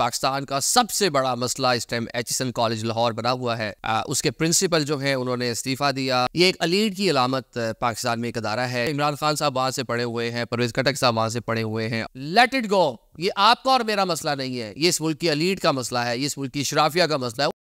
पाकिस्तान का सबसे बड़ा मसला इस टाइम एच कॉलेज लाहौर बना हुआ है आ, उसके प्रिंसिपल जो है उन्होंने इस्तीफा दिया ये एक अलीड की अलामत पाकिस्तान में एक अदारा है इमरान खान साहब वहां से पढ़े हुए हैं परवेज कटक साहब वहां से पढ़े हुए हैं लेट इट गो ये आपका और मेरा मसला नहीं है ये इस मुल्क की अलीड का मसला है ये इस मुल्क की शराफिया का मसला है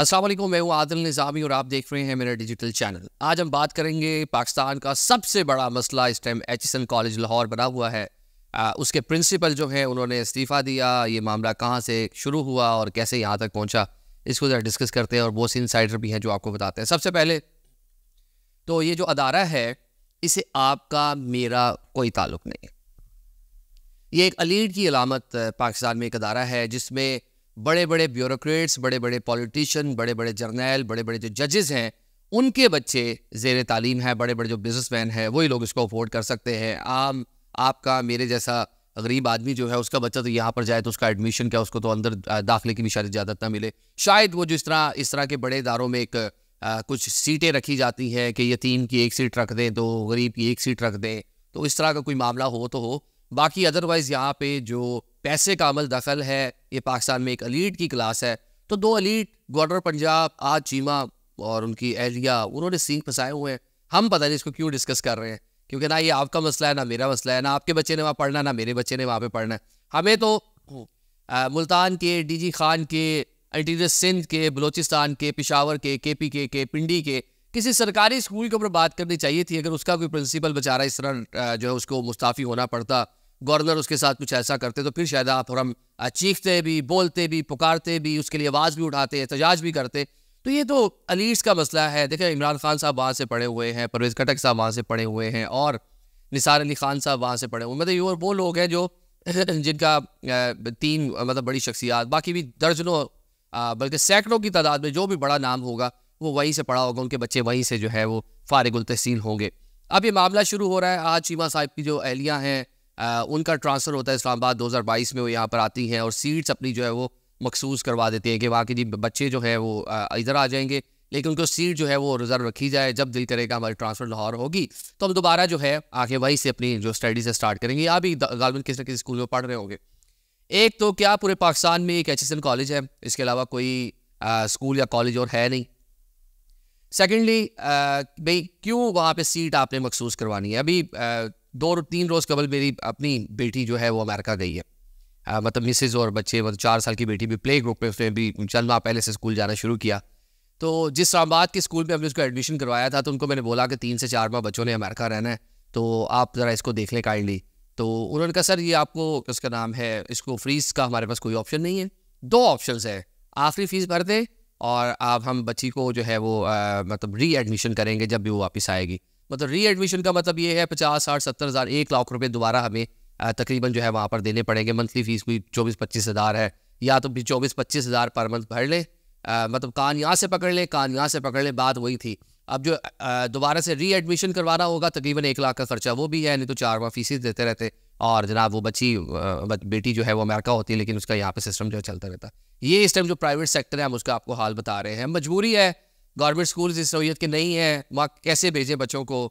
असलम मैं हूँ आदिल निज़ामी और आप देख रहे हैं मेरा डिजिटल चैनल आज हम बात करेंगे पाकिस्तान का सबसे बड़ा मसला इस टाइम एच कॉलेज लाहौर बना हुआ है आ, उसके प्रिंसिपल जो हैं उन्होंने इस्तीफ़ा दिया ये मामला कहाँ से शुरू हुआ और कैसे यहाँ तक पहुँचा इसको ज़रा डिस्कस करते हैं और बहुत से इंसाइडर भी हैं जो आपको बताते हैं सबसे पहले तो ये जो अदारा है इसे आपका मेरा कोई ताल्लुक नहीं है ये एक अलीड की अलामत पाकिस्तान में एक अदारा है जिसमें बड़े बड़े ब्यूरोक्रेट्स बड़े बड़े पॉलिटिशियन बड़े बड़े जर्नैल बड़े बड़े जो जजेस हैं उनके बच्चे जेर तालीम हैं बड़े बड़े जो बिजनेसमैन हैं वही लोग इसको अफोर्ड कर सकते हैं आम आपका मेरे जैसा गरीब आदमी जो है उसका बच्चा तो यहाँ पर जाए तो उसका एडमिशन क्या उसको तो अंदर दाखिले की भी शायद इजाज़त ना मिले शायद वो जिस तरह इस तरह के बड़े इदारों में एक आ, कुछ सीटें रखी जाती हैं कि यतीम की एक सीट रख दें तो गरीब की एक सीट रख दें तो इस तरह का कोई मामला हो तो हो बाकी अदरवाइज़ यहाँ पे जो पैसे का अमल दखल है ये पाकिस्तान में एक अलीट की क्लास है तो दो अलीट गवर्नर पंजाब आज चीमा और उनकी एहलिया उन्होंने सींग फंसाए हुए हैं हम पता नहीं इसको क्यों डिस्कस कर रहे हैं क्योंकि ना ये आपका मसला है ना मेरा मसला है ना आपके बच्चे ने वहाँ पढ़ना ना मेरे बच्चे ने वहाँ पे पढ़ना है हमें तो आ, मुल्तान के डीजी खान के इंटीरियर सिंध के बलोचिस्तान के पिशावर के के पी के के पिंडी के किसी सरकारी स्कूल के ऊपर बात करनी चाहिए थी अगर उसका कोई प्रिंसिपल बेचारा इस तरह जो है उसको मुस्ताफ़ी होना पड़ता गवर्नर उसके साथ कुछ ऐसा करते तो फिर शायद आप और हम चीखते भी बोलते भी पुकारते भी उसके लिए आवाज़ भी उठाते एहतजाज भी करते तो ये तो अलीस का मसला है देखिए इमरान खान साहब वहाँ से पढ़े हुए हैं परवेज़ कटक साहब वहाँ से पढ़े हुए हैं और निसार अली खान साहब वहाँ से पढ़े हुए मतलब ये और वो लोग हैं जो जिनका तीन मतलब बड़ी शख्सियात बाकी भी दर्जनों बल्कि सैकड़ों की तादाद में जो भी बड़ा नाम होगा वो वहीं से पढ़ा होगा उनके बच्चे वहीं से जो है वो फ़ारगुल तहसील होंगे अब ये मामला शुरू हो रहा है आज चीमा साहब की जो अहलियाँ हैं आ, उनका ट्रांसफ़र होता है इस्लामाबाद 2022 में वो यहाँ पर आती हैं और सीट्स अपनी जो है वो मखसूस करवा देती हैं कि वहाँ के जी बच्चे जो हैं वो इधर आ जाएंगे लेकिन उनको सीट जो है वो रिज़र्व रखी जाए जब दिल करेगा हमारी ट्रांसफ़र लाहौर होगी तो हम दोबारा जो है आगे वहीं से अपनी जो स्टडीज़ स्टार्ट करेंगे आप भी गालबन किसी न किसी स्कूल में पढ़ रहे होंगे एक तो क्या पूरे पाकिस्तान में एक एच कॉलेज है इसके अलावा कोई स्कूल या कॉलेज और है नहीं सेकेंडली भाई क्यों वहाँ पर सीट आपने मखसूस करवानी है अभी दो और तीन रोज़ कबल मेरी अपनी बेटी जो है वो अमेरिका गई है आ, मतलब मिसेज़ और बच्चे मतलब चार साल की बेटी भी प्ले ग्रुप में उसने भी चंद माह पहले से स्कूल जाना शुरू किया तो जिस इस्लाबाद के स्कूल में हमने उसको एडमिशन करवाया था तो उनको मैंने बोला कि तीन से चार माह बच्चों ने अमेरिका रहना है तो आप ज़रा इसको देख लें काइंडली तो उन्होंने कहा सर ये आपको उसका नाम है इसको फ्रीज़ का हमारे पास कोई ऑप्शन नहीं है दो ऑप्शन है आखिरी फ़ीस भर दें और आप हम बच्ची को जो है वो आ, मतलब री एडमिशन करेंगे जब भी वो वापस आएगी मतलब री एडमिशन का मतलब ये है पचास साठ सत्तर हज़ार एक लाख रुपये दोबारा हमें तकरीबन जो है वहाँ पर देने पड़ेंगे मंथली फीस कोई चौबीस पच्चीस हज़ार है या तो चौबीस पच्चीस हज़ार पर मंथ भर लें मतलब कान यहाँ से पकड़ लें कान यहाँ से पकड़ लें बात वही थी अब जो दोबारा से री एडमिशन करवाना होगा तकरीबन एक लाख का खर्चा वो भी है नहीं तो चार माह फीसिस देते रहते और जनाब वो बच्ची बेटी जो है वो अमेरिका होती है लेकिन उसका यहाँ पे सिस्टम जो है चलता रहता ये इस टाइम जो प्राइवेट सेक्टर है हम उसका आपको हाल बता रहे हैं मजबूरी है गवर्नमेंट स्कूल इस सहूलियत के नहीं है वहाँ कैसे भेजें बच्चों को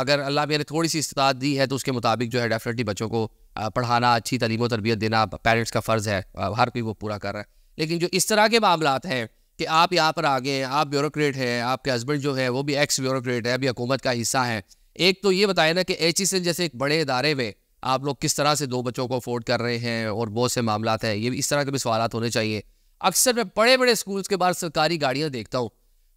अगर अल्लाह मैंने थोड़ी सी इस्तात दी है तो उसके मुताबिक जो है डेफिनेटली बच्चों को पढ़ाना अच्छी तलीम तरबियत देना पेरेंट्स का फ़र्ज़ है हर कोई वो पूरा कर रहा है लेकिन जो इस तरह के मामला हैं कि आप यहाँ पर आ गए आप ब्यूरोक्रेट हैं आपके हस्बैंड जो है वो भी एक्स ब्यूरोक्रेट है अभी हुकूमत का हिस्सा है एक तो ये बताए ना कि एच e जैसे एक बड़े इदारे में आप लोग किस तरह से दो बच्चों को अफोर्ड कर रहे हैं और बहुत से मामला हैं ये इस तरह के भी सवाल होने चाहिए अक्सर मैं बड़े बड़े स्कूल्स के बाहर सरकारी गाड़ियाँ देखता हूँ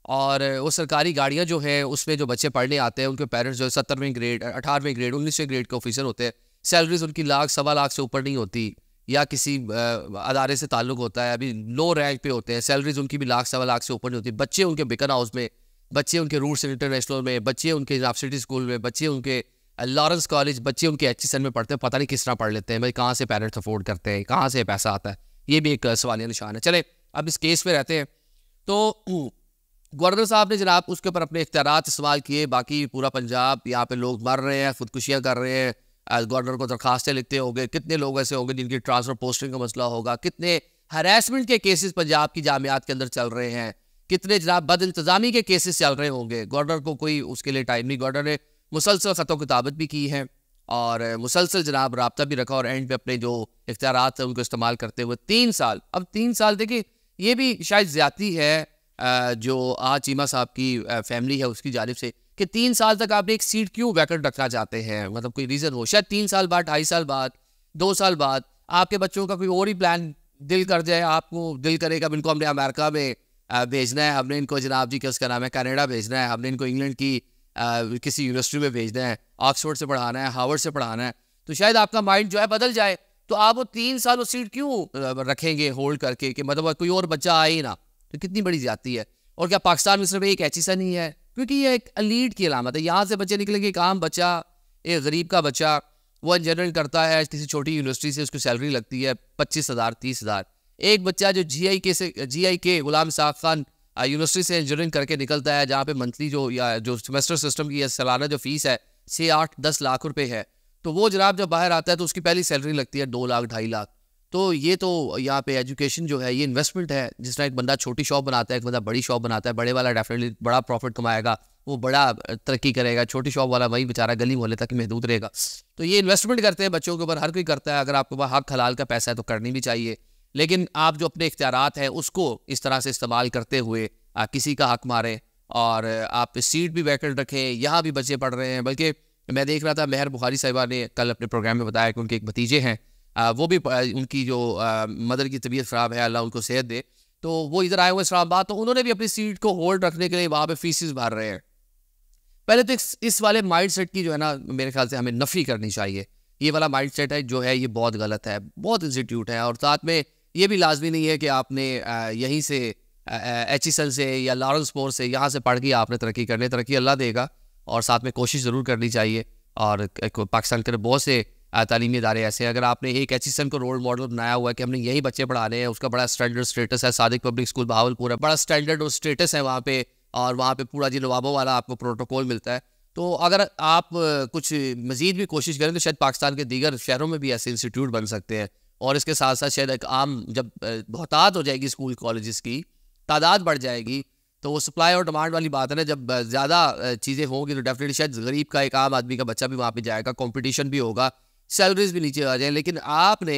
और वो सरकारी गाड़ियाँ जो है उसमें जो बच्चे पढ़ने आते हैं उनके पेरेंट्स जो है सत्तरवें ग्रेड अठारहवें ग्रेड उन्नीसवें ग्रेड के ऑफिसर होते हैं सैलरीज उनकी लाख सवा लाख से ऊपर नहीं होती या किसी अदारे से ताल्लुक होता है अभी लो रैंक पे होते हैं सैलरीज उनकी भी लाख सवा लाख से ऊपर नहीं होती बच्चे उनके बिकन हाउस में बच्चे उनके रूट्स इंटरनेशनल में बच्चे उनके यूनिवर्सिटी स्कूल में बच्चे उनके लॉरेंस कॉलेज बच्चे उनके एच में पढ़ते हैं पता नहीं किस तरह पढ़ लेते हैं भाई कहाँ से पेरेंट्स अफोर्ड करते हैं कहाँ से पैसा आता है ये भी एक सवालिया निशान है चले अब इस केस में रहते हैं तो गवर्नर साहब ने जनाब उसके ऊपर अपने इख्तियार इस्तेमाल किए बाकी पूरा पंजाब यहाँ पे लोग मर रहे हैं खुदकुशियाँ कर रहे हैं गवर्नर को दरखास्तें लिखते होंगे कितने लोग ऐसे होंगे जिनकी ट्रांसफर पोस्टिंग का मसला होगा कितने हरासमेंट के केसेस पंजाब की जामियात के अंदर चल रहे हैं कितने जनाब बद इंतजामी के केसेस चल रहे होंगे गवर्नर को कोई उसके लिए टाइम नहीं गवर्नर ने मुसलसल ख़तों किताबत भी की है और मुसलसल जनाब रबता भी रखा और एंड पे अपने जो इख्तियार थे उनको इस्तेमाल करते हुए तीन साल अब तीन साल देखिए ये भी शायद ज्यादा है जो आज चीमा साहब की फैमिली है उसकी जानब से कि तीन साल तक आपने एक सीट क्यों वैकेंट रखना चाहते हैं मतलब कोई रीज़न हो शायद तीन साल बाद ढाई साल बाद दो साल बाद आपके बच्चों का कोई और ही प्लान दिल कर जाए आपको दिल करेगा इनको हमने अमेरिका में भेजना है हमने इनको जनाब जी के उसका नाम है कनाडा भेजना है हमने इनको इंग्लैंड की किसी यूनिवर्सिटी में भेजना है ऑक्सफोर्ड से पढ़ाना है हार्वर्ड से पढ़ाना है तो शायद आपका माइंड जो है बदल जाए तो आप वो तीन साल वो सीट क्यों रखेंगे होल्ड करके कि मतलब कोई और बच्चा आए ही ना तो कितनी बड़ी जाती है और क्या पाकिस्तान में सिर्फ एक एचिसन नहीं है क्योंकि ये एक अलीड की अलामत है यहाँ से बच्चे निकलेंगे एक आम बच्चा एक गरीब का बच्चा वो इंजीनियरिंग करता है किसी छोटी यूनिवर्सिटी से उसको सैलरी लगती है पच्चीस हज़ार तीस हज़ार एक बच्चा जो जी आई के से जी आई के गुलाम साहब खान यूनिवर्सिटी से इंजीनियरिंग करके निकलता है जहाँ पे मंथली जो या जो सेमेस्टर सिस्टम की सालाना जो फीस है छः आठ दस लाख रुपए है तो वो जनाब जब बाहर आता है तो उसकी पहली सैलरी लगती है दो लाख ढाई लाख तो ये तो यहाँ पे एजुकेशन जो है ये इन्वेस्टमेंट है जिस तरह एक बंदा छोटी शॉप बनाता है एक बंदा बड़ी शॉप बनाता है बड़े वाला डेफिनेटली बड़ा प्रॉफिट कमाएगा वो बड़ा तरक्की करेगा छोटी शॉप वाला वही बेचारा गली मोहल्ले तक महदूद रहेगा तो ये इन्वेस्टमेंट करते हैं बच्चों के ऊपर हर कोई करता है अगर आपके पास हक हलाल का पैसा है तो करनी भी चाहिए लेकिन आप जो अपने इख्तियार हैं उसको इस तरह से इस्तेमाल करते हुए किसी का हक मारें और आप सीट भी वैकेंट रखें यहाँ भी बच्चे पढ़ रहे हैं बल्कि मैं देख रहा था मेहर बुखारी साहिबा ने कल अपने प्रोग्राम में बताया कि उनके एक भतीजे हैं वो भी उनकी जो मदर की तबीयत ख़राब है अल्लाह उनको सेहत दे तो वो इधर आए हुए इस्लामाबाद तो उन्होंने भी अपनी सीट को होल्ड रखने के लिए वहाँ पर फीसिस भर रहे हैं पहले तो इस, इस वाले माइंड सेट की जो है ना मेरे ख्याल से हमें नफ़ी करनी चाहिए ये वाला माइंड सेट है जो है ये बहुत गलत है बहुत इंस्टीट्यूट है और साथ में ये भी लाजमी नहीं है कि आपने यहीं से एच e से या लॉरेंस पोर से यहाँ से पढ़ के आपने तरक्की करनी तरक्की अल्लाह देगा और साथ में कोशिश ज़रूर करनी चाहिए और पाकिस्तान के बहुत से तालीमी इदारे ऐसे हैं अगर आपने एक ऐसी सिस्टम को रोल मॉडल बनाया हुआ है कि हमने यही बच्चे पढ़ाने हैं उसका बड़ा स्टैंडर्ड स्टेटस है सादिक पब्लिक स्कूल बहावलपुर है बड़ा स्टैंडर्ड और स्टेटस है वहाँ पे और वहाँ पे पूरा जी नवाबों वाला आपको प्रोटोकॉल मिलता है तो अगर आप कुछ मज़ीद भी कोशिश करें तो शायद पाकिस्तान के दीगर शहरों में भी ऐसे इंस्टीट्यूट बन सकते हैं और इसके साथ साथ शायद एक आम जब बहतात हो जाएगी स्कूल कॉलेज़ की तादाद बढ़ जाएगी तो वो सप्लाई और डिमांड वाली बात है ना जब ज़्यादा चीज़ें होंगी तो डेफिनेटली शायद गरीब का एक आम आदमी का बच्चा भी वहाँ पे जाएगा कंपटीशन भी होगा सैलरीज भी नीचे आ जाए लेकिन आपने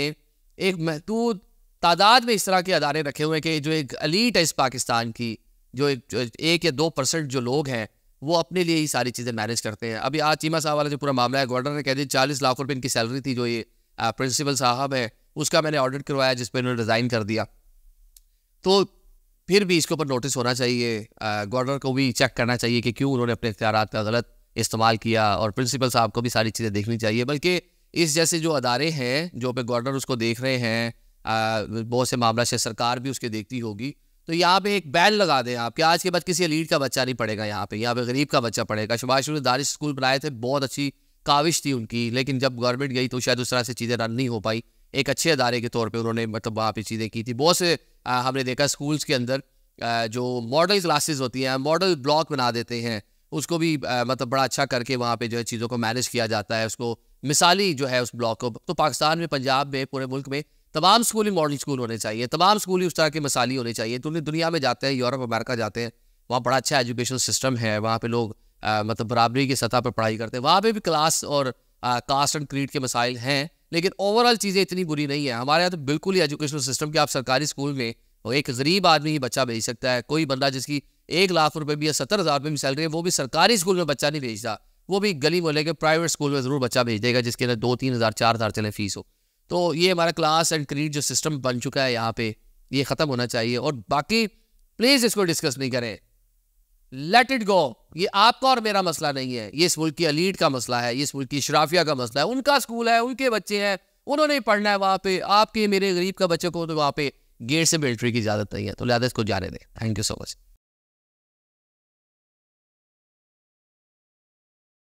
एक महदूद तादाद में इस तरह के अदारे रखे हुए हैं कि जो एक अलीट है इस पाकिस्तान की जो एक, जो एक या दो परसेंट जो लोग हैं वो अपने लिए ही सारी चीज़ें मैनेज करते हैं अभी आज चीमा साहब वाला जो पूरा मामला है गवर्नर ने कह दिया चालीस लाख रुपये इनकी सैलरी थी जो ये प्रिंसिपल साहब है उसका मैंने ऑर्डर करवाया जिस पर इन्होंने रिज़ाइन कर दिया तो फिर भी इसके ऊपर नोटिस होना चाहिए गवर्नर को भी चेक करना चाहिए कि क्यों उन्होंने अपने इख्तियार का गलत इस्तेमाल किया और प्रिंसिपल साहब को भी सारी चीज़ें देखनी चाहिए बल्कि इस जैसे जो अदारे हैं जो पे गवर्नर उसको देख रहे हैं बहुत से मामला से सरकार भी उसके देखती होगी तो यहाँ पे एक बैन लगा दें आप कि आज के बाद किसी अलीड का बच्चा नहीं पड़ेगा यहाँ पे यहाँ पे गरीब का बच्चा पड़ेगा शबाज ने दारिश स्कूल बनाए थे बहुत अच्छी काविश थी उनकी लेकिन जब गवर्नमेंट गई तो शायद उस तरह से चीज़ें रन नहीं हो पाई एक अच्छे अदारे के तौर पर उन्होंने मतलब वहाँ पर चीज़ें की थी बहुत से हमने देखा स्कूल्स के अंदर जो मॉडल क्लासेज होती हैं मॉडल ब्लॉक बना देते हैं उसको भी मतलब बड़ा अच्छा करके वहाँ पर जो है चीज़ों को मैनेज किया जाता है उसको मिसाली जो है उस ब्लॉक को तो पाकिस्तान में पंजाब में पूरे मुल्क में तमाम स्कूल ही मॉडल स्कूल होने चाहिए तमाम स्कूल ही उस तरह के मिसाली होने चाहिए तो दुनिया में जाते हैं यूरोप अमेरिका जाते हैं वहाँ बड़ा अच्छा एजुकेशन सिस्टम है वहाँ पे लोग मतलब बराबरी की सतह पर पढ़ाई करते हैं वहाँ पे भी क्लास और कास्ट एंड क्रीड के मसाइल हैं लेकिन ओवरऑल चीज़ें इतनी बुरी नहीं है हमारे यहाँ तो बिल्कुल ही एजुकेशन सिस्टम कि आप सरकारी स्कूल में एक गरीब आदमी ही बच्चा भेज सकता है कोई बंदा जिसकी एक लाख रुपये भी या सत्तर हज़ार रुपये भी सैलरी है वो भी सरकारी स्कूल में बच्चा नहीं भेजता वो भी गली मोहल्ले के प्राइवेट स्कूल में ज़रूर बच्चा भेज देगा जिसके अंदर दो तीन हज़ार चार हज़ार चले फीस हो तो ये हमारा क्लास एंड क्रीड जो सिस्टम बन चुका है यहाँ पे ये ख़त्म होना चाहिए और बाकी प्लीज़ इसको डिस्कस नहीं करें लेट इट गो ये आपका और मेरा मसला नहीं है ये इस मुल्क की अलीट का मसला है ये इस मुल्क की शराफिया का मसला है उनका स्कूल है उनके बच्चे हैं उन्होंने पढ़ना है वहाँ पे आपके मेरे गरीब का बच्चे को तो वहाँ पे गेट से मिल्ट्री की इजाज़त नहीं है तो लिहाजा इसको जाने दें थैंक यू सो मच